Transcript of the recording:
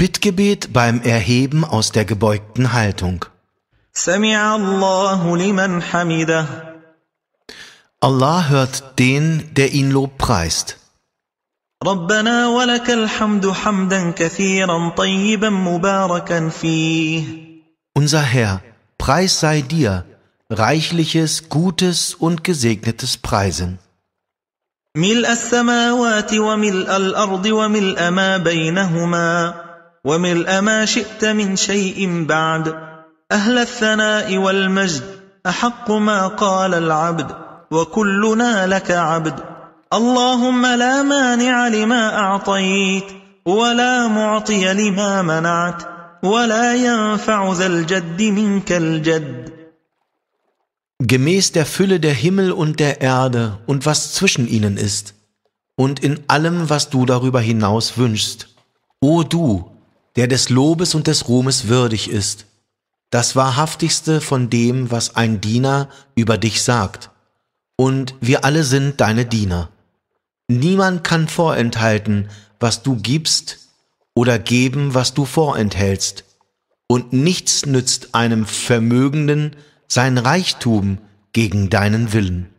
Bittgebet beim Erheben aus der gebeugten Haltung. Allah hört den, der ihn Lob preist. Unser Herr, Preis sei dir, reichliches, gutes und gesegnetes Preisen. ملء السماوات وملء الأرض وملء ما بينهما وملء ما شئت من شيء بعد أهل الثناء والمجد أحق ما قال العبد وكلنا لك عبد اللهم لا مانع لما أعطيت ولا معطي لما منعت ولا ينفع ذا الجد منك الجد Gemäß der Fülle der Himmel und der Erde und was zwischen ihnen ist und in allem, was du darüber hinaus wünschst. O du, der des Lobes und des Ruhmes würdig ist, das Wahrhaftigste von dem, was ein Diener über dich sagt. Und wir alle sind deine Diener. Niemand kann vorenthalten, was du gibst, oder geben, was du vorenthältst. Und nichts nützt einem Vermögenden sein Reichtum gegen deinen Willen.